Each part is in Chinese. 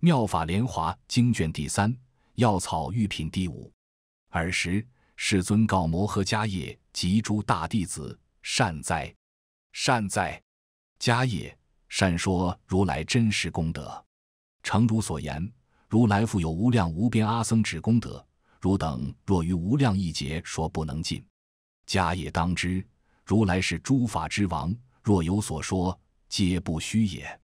妙法莲华经卷第三，药草玉品第五。尔时，世尊告摩诃迦叶及诸大弟子：“善哉，善哉，迦叶！善说如来真实功德。诚如所言，如来复有无量无边阿僧只功德。汝等若于无量一劫说不能尽。迦叶当知，如来是诸法之王，若有所说，皆不虚也。”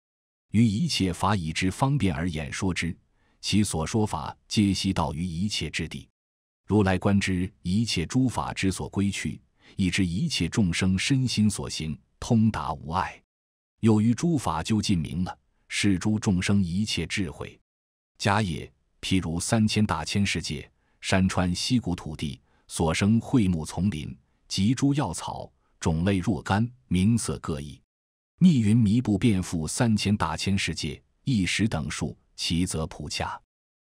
于一切法已知方便而演说之，其所说法皆悉到于一切之地。如来观之，一切诸法之所归去，已知一切众生身心所行，通达无碍。又于诸法究竟明了，是诸众生一切智慧。迦也，譬如三千大千世界，山川溪谷、土地所生桧木丛林及诸药草，种类若干，名色各异。密云弥布，遍覆三千大千世界，一时等数，其则普洽。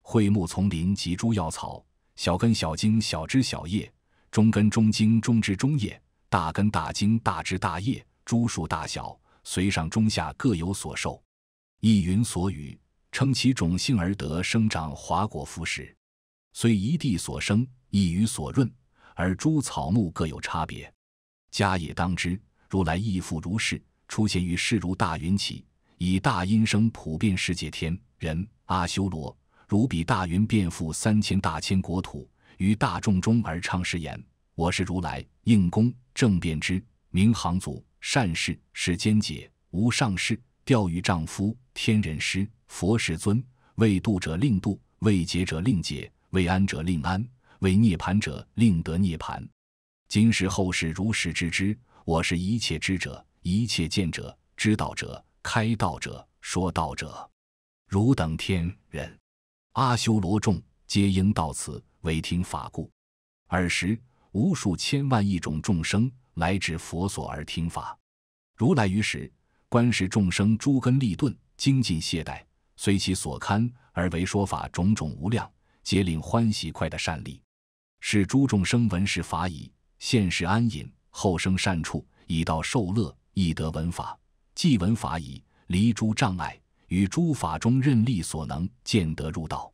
慧木丛林及诸药草，小根小茎小枝小叶，中根中茎中枝中叶，大根大茎大枝大叶，株数大小，随上中下各有所受。一云所雨，称其种性而得生长华果复实，虽一地所生，一雨所润，而诸草木各有差别。家也当知，如来亦复如是。出现于世如大云起，以大音声普遍世界天人阿修罗，如彼大云遍覆三千大千国土，于大众中而唱是言：“我是如来应公正遍知明行足善事世间解无上士调鱼丈夫天人师佛世尊。为度者令度，为解者令解，为安者令安，为涅槃者令得涅槃。今时后世如实知之，我是一切知者。”一切见者、知道者、开道者、说道者，汝等天人、阿修罗众，皆应到此，为听法故。尔时，无数千万亿种众生来至佛所而听法。如来于时，观是众生诸根利钝、精进懈怠，随其所堪而为说法，种种无量，皆令欢喜快的善利，是诸众生闻是法已，现世安隐，后生善处，以道受乐。易得闻法，既闻法矣，离诸障碍，与诸法中任力所能见得入道。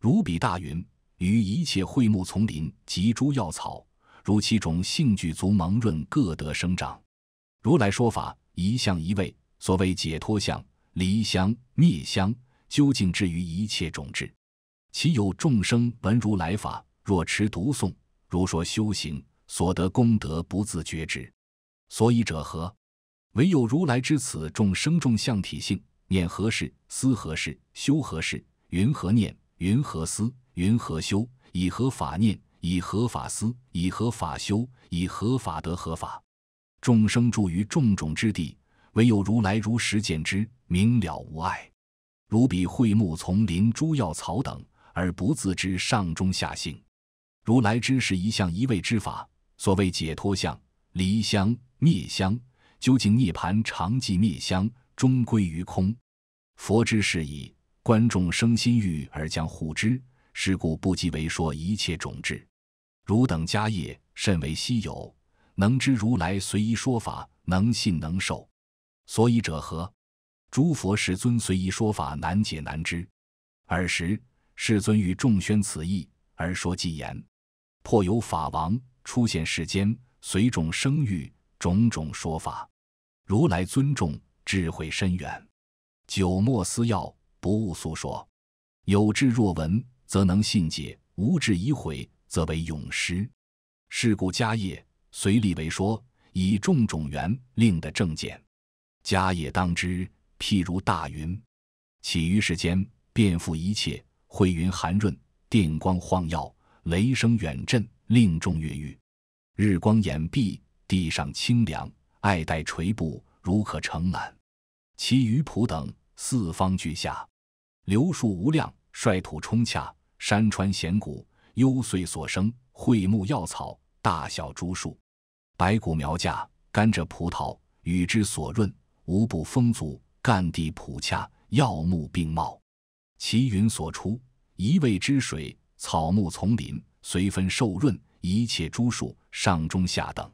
如彼大云，于一切秽木丛林及诸药草，如其种性具足蒙润，各得生长。如来说法一向一味，所谓解脱相、离相、灭相，究竟至于一切种质。其有众生闻如来法，若持读诵，如说修行，所得功德不自觉之。所以者何？唯有如来知此众生众相体性，念何事？思何事？修何事？云何念？云何思？云何修？以何法念？以何法思？以何法修？以何法得何法？众生住于种种之地，唯有如来如实见之，明了无碍。如彼慧目丛林诸药草等，而不自知上中下性。如来之是一向一味之法，所谓解脱相、离相、灭相。究竟涅盘常寂灭相，终归于空。佛知是以观众生心欲而将护之，是故不即为说一切种智。汝等家业甚为稀有，能知如来随意说法，能信能受。所以者何？诸佛世尊随意说法，难解难知。尔时世尊与众宣此意，而说偈言：颇有法王出现世间，随众生欲种种说法。如来尊重，智慧深远，久莫思要，不务诉说。有智若闻，则能信解；无智已毁，则为永失。是故迦叶随力为说，以种种缘令得正见。迦叶当知，譬如大云，起于世间，遍覆一切。灰云含润，电光晃耀，雷声远震，令众越狱。日光掩蔽，地上清凉。爱戴垂布如可承揽，其余仆等四方俱下，流树无量，率土充洽。山川险谷幽邃所生，卉木药草大小诸树，白骨苗架，甘蔗葡萄，与之所润无不丰足。干地普洽，药木并茂，其云所出，一味之水草木丛林，随分受润，一切诸树上中下等，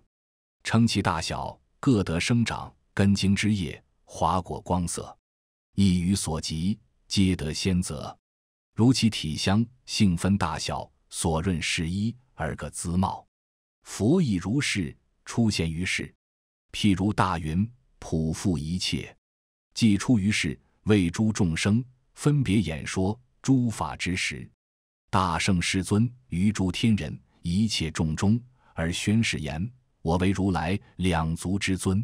称其大小。各得生长，根茎枝叶、华果光色，一于所及，皆得先泽。如其体香，性分大小，所润是一而各姿貌。佛亦如是出现于世，譬如大云普覆一切，既出于世，为诸众生分别演说诸法之时，大圣师尊于诸天人一切众中而宣誓言。我为如来两足之尊，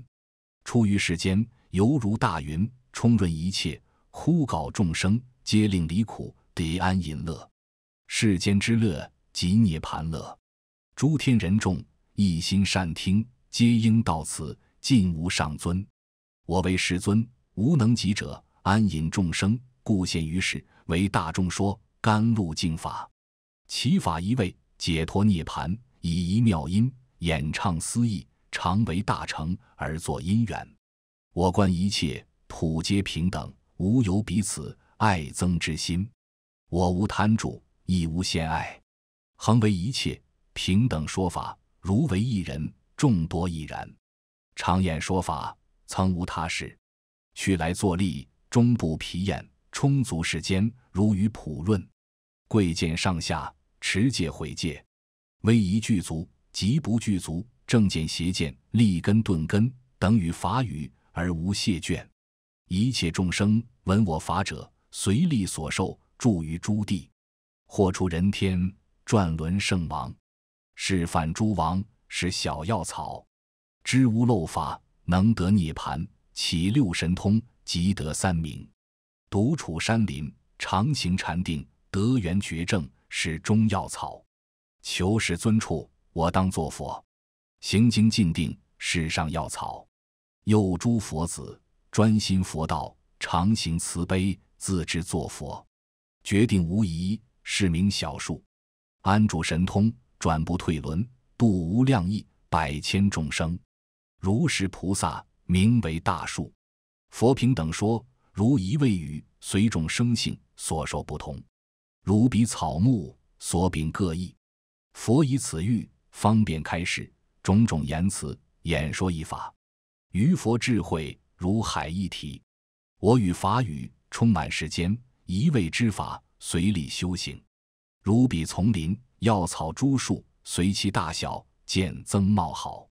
出于世间，犹如大云，充润一切，呼告众生，皆令离苦得安隐乐。世间之乐即涅盘乐。诸天人众一心善听，皆应到此。尽无上尊，我为世尊，无能及者。安隐众生，故现于世，为大众说甘露净法。其法一味解脱涅盘，以一妙音。演唱思意，常为大成而作因缘。我观一切普皆平等，无有彼此爱憎之心。我无贪著，亦无嫌爱，恒为一切平等说法。如为一人，众多亦然。常演说法，曾无他事。去来坐立，终不疲厌，充足世间，如于普润。贵贱上下，持戒毁戒，威仪具足。即不具足正见、邪见、立根、顿根等与法语而无谢倦，一切众生闻我法者，随力所受，住于诸地，或出人天转轮圣王，是犯诸王，是小药草，知无漏法，能得涅槃，起六神通即得三明，独处山林，常行禅定，得缘绝正，是中药草，求是尊处。我当作佛，行经尽定，世上药草，有诸佛子专心佛道，常行慈悲，自知作佛，决定无疑，是名小树。安住神通，转不退轮，度无量亿百千众生，如是菩萨名为大树。佛平等说，如一味语，随众生性所受不同，如彼草木所秉各异。佛以此喻。方便开始，种种言辞演说一法，于佛智慧如海一体。我与法语充满世间，一味之法随力修行，如彼丛林药草诸树，随其大小渐增茂好。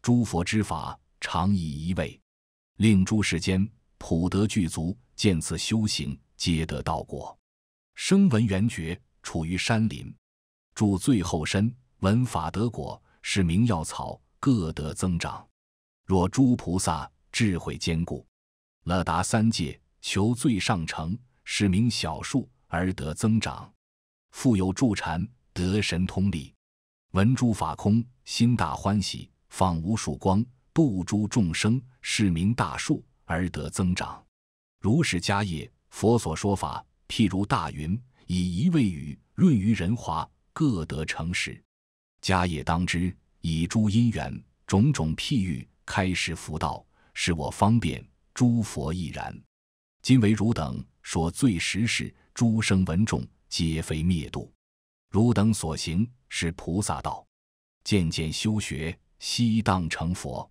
诸佛之法常以一味，令诸世间普得具足，见此修行皆得道果。声闻缘觉处于山林，住最后身。闻法得果，是名药草，各得增长。若诸菩萨智慧坚固，乐达三界，求最上乘，是名小树而得增长，复有助禅得神通力，闻诸法空，心大欢喜，放无数光，度诸众生，是名大树而得增长。如是迦叶，佛所说法，譬如大云，以一味雨润于人华，各得成实。家业当知，以诸因缘种种譬喻开示福道，使我方便；诸佛亦然。今为汝等说最实事，诸生闻众皆非灭度，汝等所行是菩萨道，渐渐修学，悉当成佛。